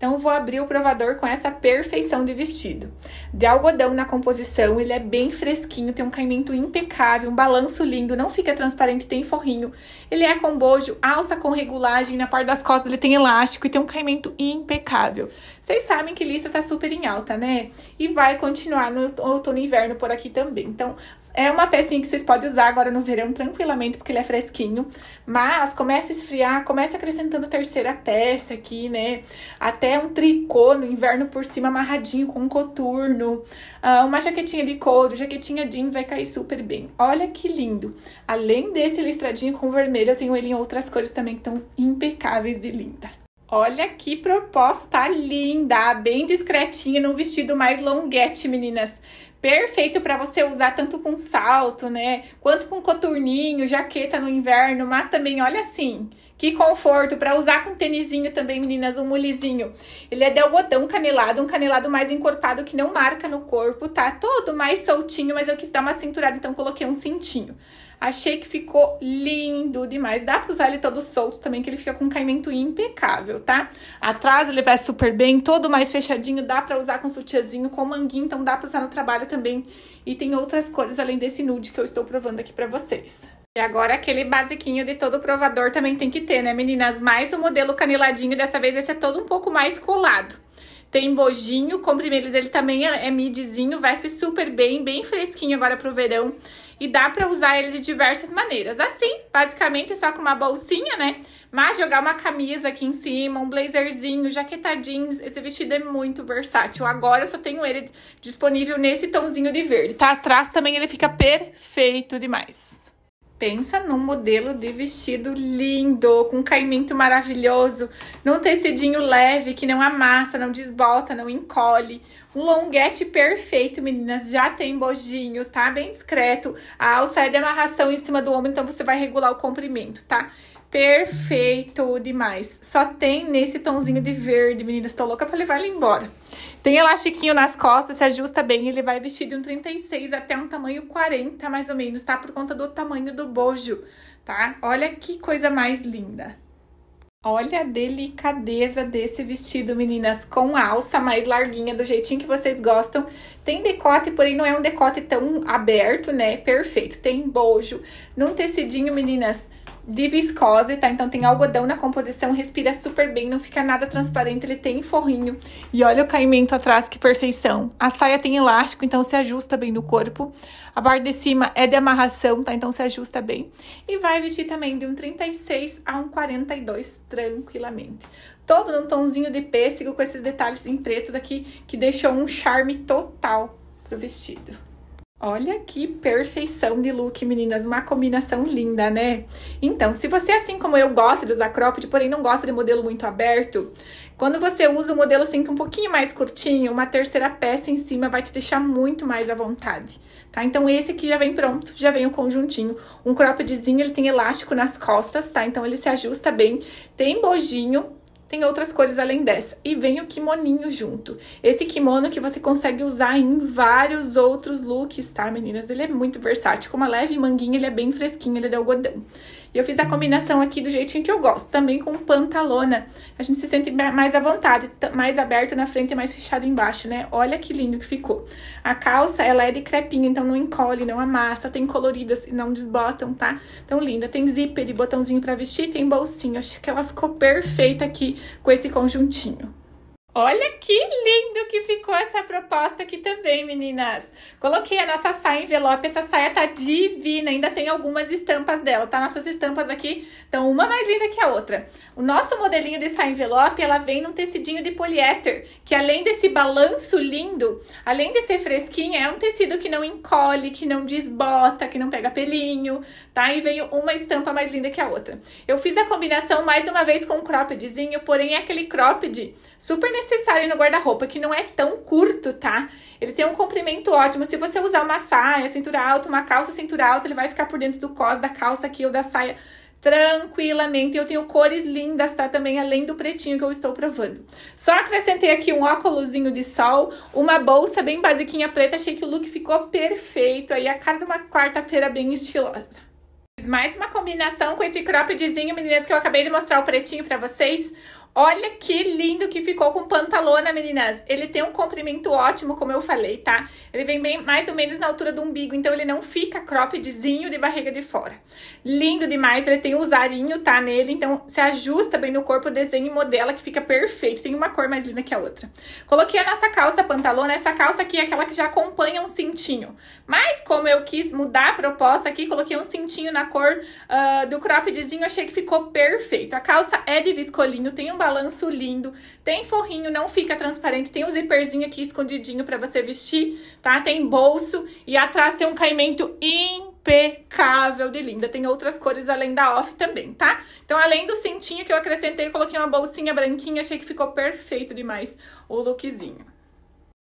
Então, vou abrir o provador com essa perfeição de vestido. De algodão na composição, ele é bem fresquinho, tem um caimento impecável, um balanço lindo, não fica transparente, tem forrinho. Ele é com bojo, alça com regulagem, na parte das costas ele tem elástico e tem um caimento impecável. Vocês sabem que lista tá super em alta, né? E vai continuar no outono e inverno por aqui também. Então, é uma pecinha que vocês podem usar agora no verão tranquilamente, porque ele é fresquinho. Mas começa a esfriar, começa acrescentando terceira peça aqui, né? Até um tricô no inverno por cima amarradinho com um coturno. Ah, uma jaquetinha de couro, jaquetinha jeans vai cair super bem. Olha que lindo! Além desse listradinho com vermelho, eu tenho ele em outras cores também que estão impecáveis e linda. Olha que proposta linda, bem discretinha, num vestido mais longuete, meninas. Perfeito para você usar tanto com salto, né? Quanto com coturninho, jaqueta no inverno, mas também olha assim, que conforto para usar com tênisinho também, meninas, um mulizinho. Ele é de algodão canelado, um canelado mais encorpado que não marca no corpo, tá? Todo mais soltinho, mas eu quis dar uma cinturada, então coloquei um cintinho. Achei que ficou lindo demais. Dá pra usar ele todo solto também, que ele fica com um caimento impecável, tá? Atrás ele vai super bem, todo mais fechadinho. Dá pra usar com sutiãzinho, com manguinho, então dá pra usar no trabalho também. E tem outras cores além desse nude que eu estou provando aqui pra vocês. E agora aquele basiquinho de todo provador também tem que ter, né, meninas? Mais o um modelo caneladinho, dessa vez esse é todo um pouco mais colado. Tem bojinho, o comprimido dele também é, é midzinho, veste super bem, bem fresquinho agora pro verão e dá para usar ele de diversas maneiras. Assim, basicamente é só com uma bolsinha, né? Mas jogar uma camisa aqui em cima, um blazerzinho, jaqueta jeans, esse vestido é muito versátil. Agora eu só tenho ele disponível nesse tomzinho de verde, tá? Atrás também ele fica perfeito demais. Pensa num modelo de vestido lindo, com caimento maravilhoso, num tecidinho leve que não amassa, não desbota, não encolhe. Um longuete perfeito, meninas, já tem bojinho, tá? Bem discreto. A alça é de amarração em cima do ombro, então você vai regular o comprimento, tá? perfeito demais. Só tem nesse tomzinho de verde, meninas. Tô tá louca pra levar ele embora. Tem elastiquinho nas costas, se ajusta bem. Ele vai vestir de um 36 até um tamanho 40, mais ou menos, tá? Por conta do tamanho do bojo, tá? Olha que coisa mais linda. Olha a delicadeza desse vestido, meninas, com alça mais larguinha, do jeitinho que vocês gostam. Tem decote, porém não é um decote tão aberto, né? Perfeito. Tem bojo num tecidinho, meninas, de viscose, tá? Então tem algodão na composição, respira super bem, não fica nada transparente, ele tem forrinho. E olha o caimento atrás, que perfeição. A saia tem elástico, então se ajusta bem no corpo. A barra de cima é de amarração, tá? Então se ajusta bem. E vai vestir também de um 36 a um 42 tranquilamente. Todo num tonzinho de pêssego com esses detalhes em preto daqui, que deixou um charme total pro vestido. Olha que perfeição de look, meninas. Uma combinação linda, né? Então, se você, assim como eu, gosta de usar cropped, porém não gosta de modelo muito aberto, quando você usa um modelo assim um pouquinho mais curtinho, uma terceira peça em cima vai te deixar muito mais à vontade, tá? Então, esse aqui já vem pronto, já vem o conjuntinho. Um croppedzinho, ele tem elástico nas costas, tá? Então, ele se ajusta bem, tem bojinho, tem outras cores além dessa. E vem o kimoninho junto. Esse kimono que você consegue usar em vários outros looks, tá, meninas? Ele é muito versátil. Com uma leve manguinha, ele é bem fresquinho, ele é de algodão. E eu fiz a combinação aqui do jeitinho que eu gosto, também com pantalona. A gente se sente mais à vontade, mais aberto na frente e mais fechado embaixo, né? Olha que lindo que ficou. A calça, ela é de crepinha, então não encolhe, não amassa, tem coloridas e não desbotam, tá? Então, linda. Tem zíper e botãozinho pra vestir, tem bolsinho. Acho que ela ficou perfeita aqui com esse conjuntinho. Olha que lindo que ficou essa proposta aqui também, meninas. Coloquei a nossa saia envelope, essa saia tá divina, ainda tem algumas estampas dela, tá? Nossas estampas aqui estão uma mais linda que a outra. O nosso modelinho de saia envelope, ela vem num tecidinho de poliéster, que além desse balanço lindo, além de ser fresquinho, é um tecido que não encolhe, que não desbota, que não pega pelinho, tá? E veio uma estampa mais linda que a outra. Eu fiz a combinação mais uma vez com um croppedzinho, porém é aquele cropped super necessário no guarda-roupa, que não é tão curto, tá? Ele tem um comprimento ótimo. Se você usar uma saia, cintura alta, uma calça cintura alta, ele vai ficar por dentro do cos da calça aqui ou da saia tranquilamente. Eu tenho cores lindas, tá? Também além do pretinho que eu estou provando. Só acrescentei aqui um óculosinho de sol, uma bolsa bem basiquinha preta. Achei que o look ficou perfeito. Aí a cara de uma quarta-feira bem estilosa. Mais uma combinação com esse croppedzinho, meninas, que eu acabei de mostrar o pretinho pra vocês. Olha que lindo que ficou com pantalona, meninas. Ele tem um comprimento ótimo, como eu falei, tá? Ele vem bem mais ou menos na altura do umbigo, então ele não fica croppedzinho de barriga de fora. Lindo demais, ele tem o usarinho, tá, nele, então se ajusta bem no corpo, desenho e modela que fica perfeito. Tem uma cor mais linda que a outra. Coloquei a nossa calça pantalona, essa calça aqui é aquela que já acompanha um cintinho. Mas como eu quis mudar a proposta aqui, coloquei um cintinho na cor uh, do croppedzinho, achei que ficou perfeito. A calça é de viscolinho, tem um balanço lindo. Tem forrinho, não fica transparente. Tem um zíperzinho aqui escondidinho para você vestir, tá? Tem bolso e atrás tem um caimento impecável de linda. Tem outras cores além da off também, tá? Então, além do cintinho que eu acrescentei, eu coloquei uma bolsinha branquinha. Achei que ficou perfeito demais o lookzinho.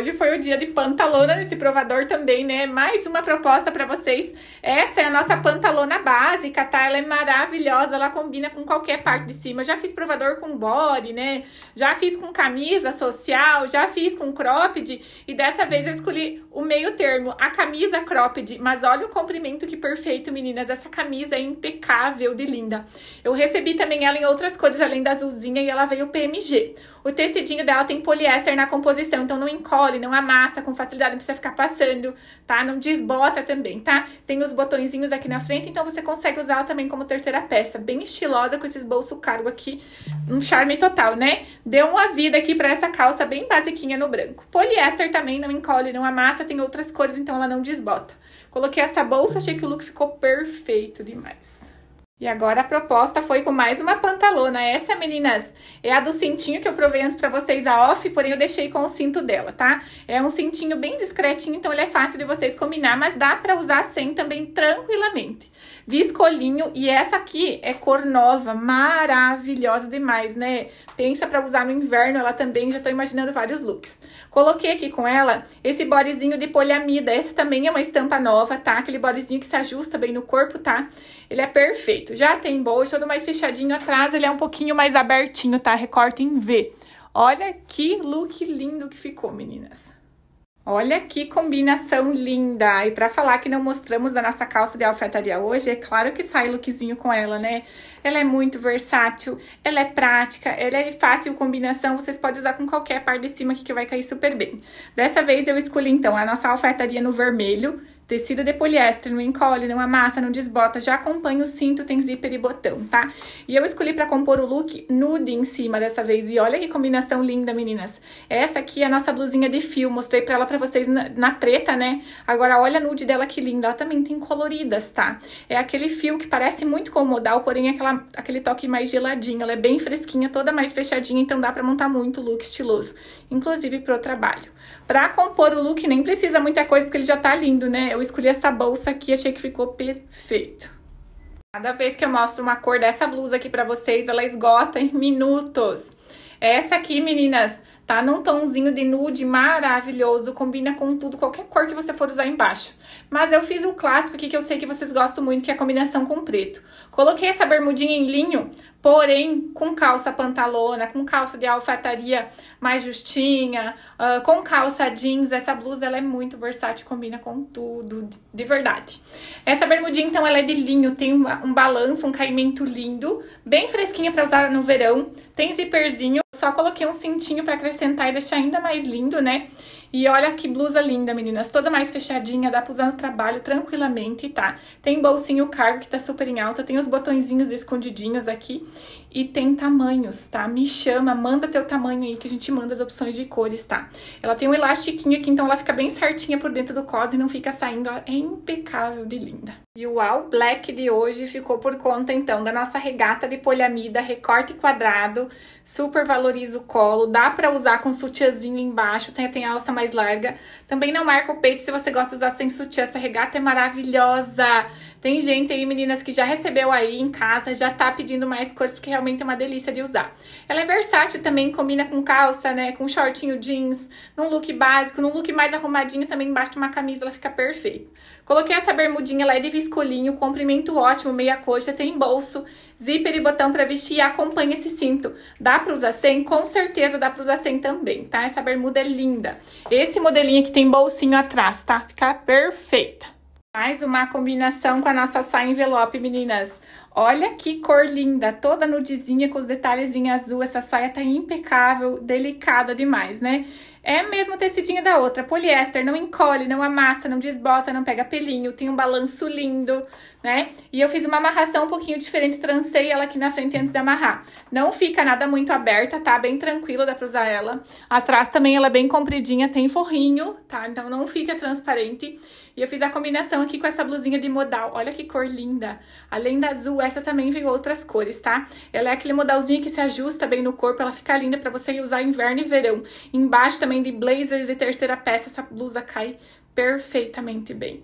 Hoje foi o dia de pantalona nesse provador também, né? Mais uma proposta para vocês. Essa é a nossa pantalona básica, tá? Ela é maravilhosa, ela combina com qualquer parte de cima. já fiz provador com body, né? Já fiz com camisa social, já fiz com cropped. E dessa vez eu escolhi o meio termo, a camisa cropped. Mas olha o comprimento que perfeito, meninas. Essa camisa é impecável de linda. Eu recebi também ela em outras cores, além da azulzinha, e ela veio PMG. O tecidinho dela tem poliéster na composição, então não encolhe, não amassa com facilidade, não precisa ficar passando, tá? Não desbota também, tá? Tem os botõezinhos aqui na frente, então você consegue usar ela também como terceira peça. Bem estilosa com esses bolso cargo aqui, um charme total, né? Deu uma vida aqui pra essa calça bem basiquinha no branco. Poliéster também não encolhe, não amassa, tem outras cores, então ela não desbota. Coloquei essa bolsa, achei que o look ficou perfeito demais. E agora a proposta foi com mais uma pantalona. Essa, meninas, é a do cintinho que eu provei antes pra vocês a off, porém eu deixei com o cinto dela, tá? É um cintinho bem discretinho, então ele é fácil de vocês combinar, mas dá pra usar sem também tranquilamente escolhinho E essa aqui é cor nova, maravilhosa demais, né? Pensa para usar no inverno, ela também, já tô imaginando vários looks. Coloquei aqui com ela esse bodyzinho de poliamida. Essa também é uma estampa nova, tá? Aquele bodyzinho que se ajusta bem no corpo, tá? Ele é perfeito. Já tem bolso, todo mais fechadinho atrás, ele é um pouquinho mais abertinho, tá? Recorta em V. Olha que look lindo que ficou, meninas. Olha que combinação linda! E para falar que não mostramos da nossa calça de alfaiataria hoje, é claro que sai lookzinho com ela, né? Ela é muito versátil, ela é prática, ela é fácil combinação, vocês podem usar com qualquer par de cima aqui que vai cair super bem. Dessa vez eu escolhi então a nossa alfaiataria no vermelho, Tecido de poliéster, não encolhe, não amassa, não desbota, já acompanha o cinto, tem zíper e botão, tá? E eu escolhi para compor o look nude em cima dessa vez. E olha que combinação linda, meninas. Essa aqui é a nossa blusinha de fio, mostrei para ela para vocês na, na, preta, né? Agora olha a nude dela que linda, ela também tem coloridas, tá? É aquele fio que parece muito comodal, porém é aquela, aquele toque mais geladinho. Ela é bem fresquinha, toda mais fechadinha, então dá para montar muito look estiloso, inclusive pro trabalho. Para compor o look nem precisa muita coisa, porque ele já tá lindo, né? Eu eu escolhi essa bolsa aqui, achei que ficou perfeito. Cada vez que eu mostro uma cor dessa blusa aqui pra vocês, ela esgota em minutos. Essa aqui, meninas, tá? Num tomzinho de nude maravilhoso, combina com tudo, qualquer cor que você for usar embaixo. Mas eu fiz um clássico aqui que eu sei que vocês gostam muito, que é a combinação com preto. Coloquei essa bermudinha em linho, porém com calça pantalona, com calça de alfataria mais justinha, uh, com calça jeans. Essa blusa ela é muito versátil, combina com tudo, de verdade. Essa bermudinha então ela é de linho, tem um, um balanço, um caimento lindo, bem fresquinha para usar no verão, tem zíperzinho só coloquei um cintinho para acrescentar e deixar ainda mais lindo, né? E olha que blusa linda, meninas. Toda mais fechadinha, dá pra usar no trabalho tranquilamente, tá? Tem bolsinho cargo que tá super em alta, tem os botõezinhos escondidinhos aqui e tem tamanhos, tá? Me chama, manda teu tamanho aí que a gente manda as opções de cores, tá? Ela tem um elastiquinho aqui, então ela fica bem certinha por dentro do cos e não fica saindo, ó, é impecável de linda. E o All Black de hoje ficou por conta, então, da nossa regata de poliamida, recorte quadrado, super valoriza o colo, dá pra usar com sutiãzinho embaixo, tem, tem a alça mais larga. Também não marca o peito se você gosta de usar sem sutiã, essa regata é maravilhosa! Tem gente aí, meninas, que já recebeu aí em casa, já tá pedindo mais coisas, porque realmente é uma delícia de usar. Ela é versátil também, combina com calça, né? Com shortinho jeans, num look básico, num look mais arrumadinho também, embaixo de uma camisa, ela fica perfeita. Coloquei essa bermudinha, ela é de viscolinho, comprimento ótimo, meia coxa, tem bolso, zíper e botão para vestir e acompanha esse cinto. Dá para usar sem? Com certeza dá para usar sem também, tá? Essa bermuda é linda. Esse modelinho aqui tem bolsinho atrás, tá? Fica perfeita. Mais uma combinação com a nossa saia envelope, meninas. Olha que cor linda, toda nudezinha com os detalhes em azul. Essa saia tá impecável, delicada demais, né? É mesmo tecidinho da outra. Poliéster não encolhe, não amassa, não desbota, não pega pelinho, tem um balanço lindo, né? E eu fiz uma amarração um pouquinho diferente, trancei ela aqui na frente antes de amarrar. Não fica nada muito aberta, tá? Bem tranquila, dá pra usar ela. Atrás também ela é bem compridinha, tem forrinho, tá? Então não fica transparente. E eu fiz a combinação aqui com essa blusinha de modal. Olha que cor linda. Além da azul, essa também veio outras cores, tá? Ela é aquele modalzinho que se ajusta bem no corpo, ela fica linda pra você usar inverno e verão. Embaixo também também de blazers e terceira peça, essa blusa cai perfeitamente bem.